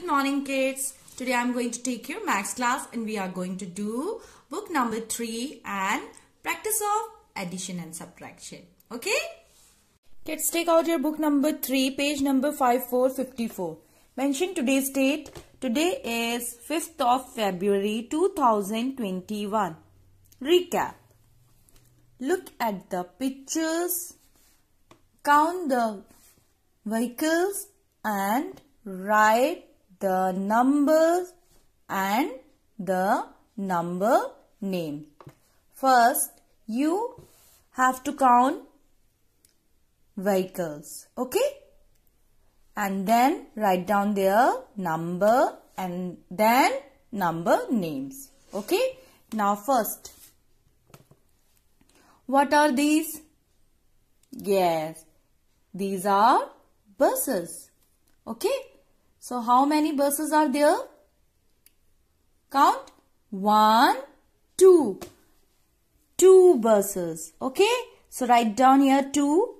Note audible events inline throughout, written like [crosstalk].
Good morning kids. Today I'm going to take your max class and we are going to do book number 3 and practice of addition and subtraction. Okay? Kids take out your book number 3 page number 5454. Mention today's date. Today is 5th of February 2021. Recap. Look at the pictures. Count the vehicles and write the numbers and the number name. First, you have to count vehicles. Okay? And then write down their number and then number names. Okay? Now first, what are these? Yes, these are buses. Okay? So how many buses are there? Count. One, two. Two buses. Okay. So write down here two.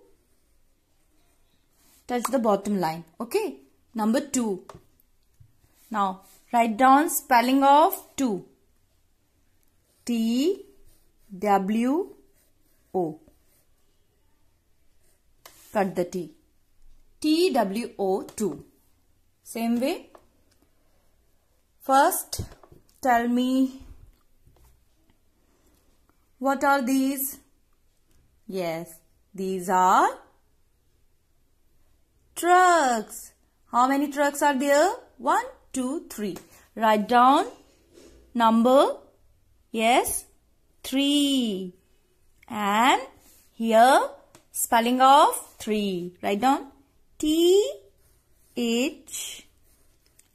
Touch the bottom line. Okay. Number two. Now write down spelling of two. T W O. Cut the T. T W O 2. Same way, first tell me what are these? Yes, these are trucks. How many trucks are there? One, two, three. Write down number. Yes, three. And here spelling of three. Write down T H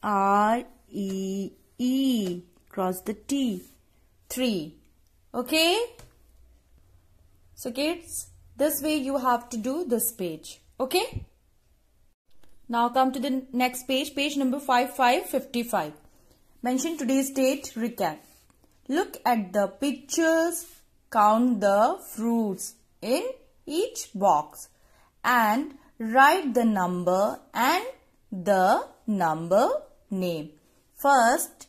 R E E cross the T 3 okay so kids this way you have to do this page okay now come to the next page page number 5555 mention today's date recap look at the pictures count the fruits in each box and write the number and the number name. First,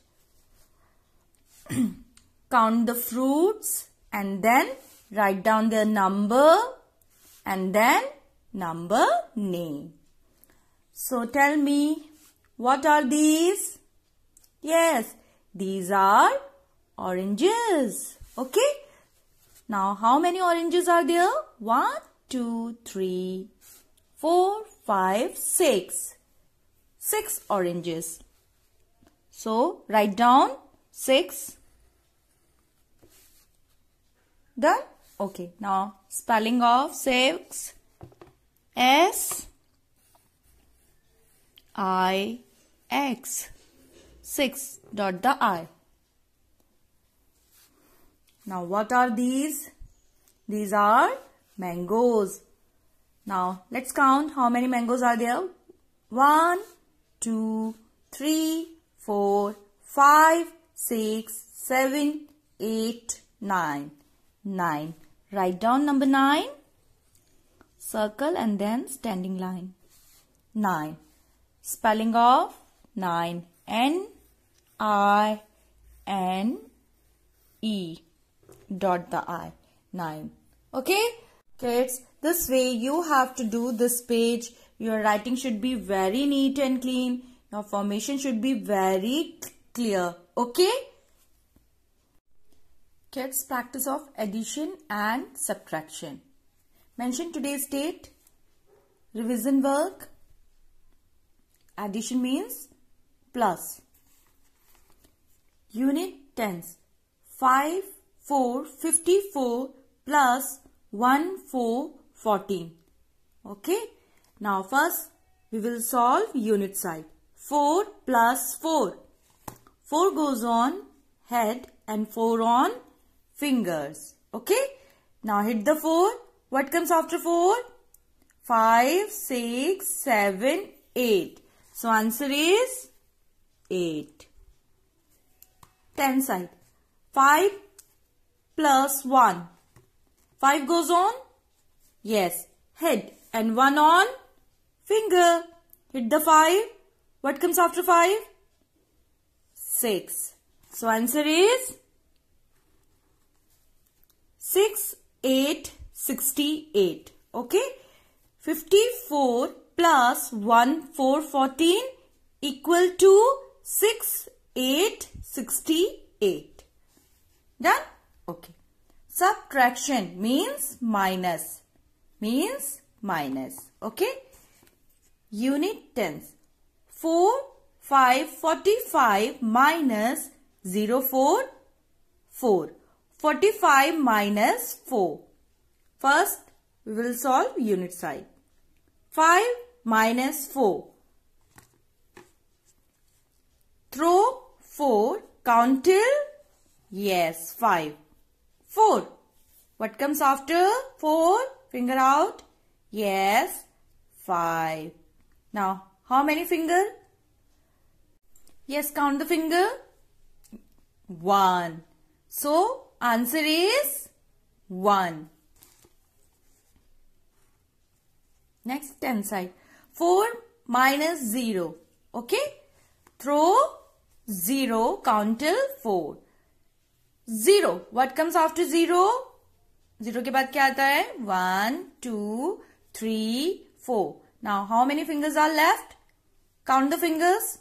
[clears throat] count the fruits and then write down their number and then number name. So tell me, what are these? Yes, these are oranges. Okay. Now, how many oranges are there? One, two, three, four, five, six. 6 oranges. So, write down 6. Done? Okay. Now, spelling of 6. S. I. X. 6. Dot the I. Now, what are these? These are mangoes. Now, let's count how many mangoes are there. 1, two, three, four, five, six, seven, eight, nine. Nine. Write down number nine. Circle and then standing line. Nine. Spelling of nine. N I N E. Dot the I. Nine. Okay? Kids, this way you have to do this page your writing should be very neat and clean. Your formation should be very clear. Okay? Kids, practice of addition and subtraction. Mention today's date. Revision work. Addition means plus. Unit 10s. 5, 4, 54 plus 1, 4, 14. Okay? Now first we will solve unit side. 4 plus 4. 4 goes on head and 4 on fingers. Okay. Now hit the 4. What comes after 4? 5, 6, 7, 8. So answer is 8. 10 side. 5 plus 1. 5 goes on? Yes. Head and 1 on Finger. Hit the 5. What comes after 5? 6. So answer is 6, 8, 68. Okay. 54 plus 1, 4, 14 equal to 6, 8, 68. Done? Okay. Subtraction means minus. Means minus. Okay unit tens. 4, 5, 45 minus 0, 4, 4. 45 minus 4. First, we will solve unit side. 5 minus 4. Throw 4, count till, yes, 5. 4. What comes after 4? Finger out. Yes, 5. Now, how many finger? Yes, count the finger. One. So, answer is one. Next, 10 side. 4 minus 0. Okay? Throw 0, count till 4. 0. What comes after 0? 0 ke baad kya aata hai? One, two, three, four. Now, how many fingers are left? Count the fingers.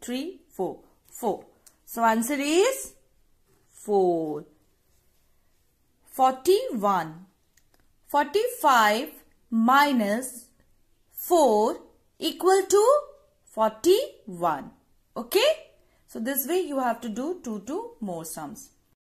three, four. Four. So, answer is 4. 41. 45 minus 4 equal to 41. Okay? So, this way you have to do 2 to more sums.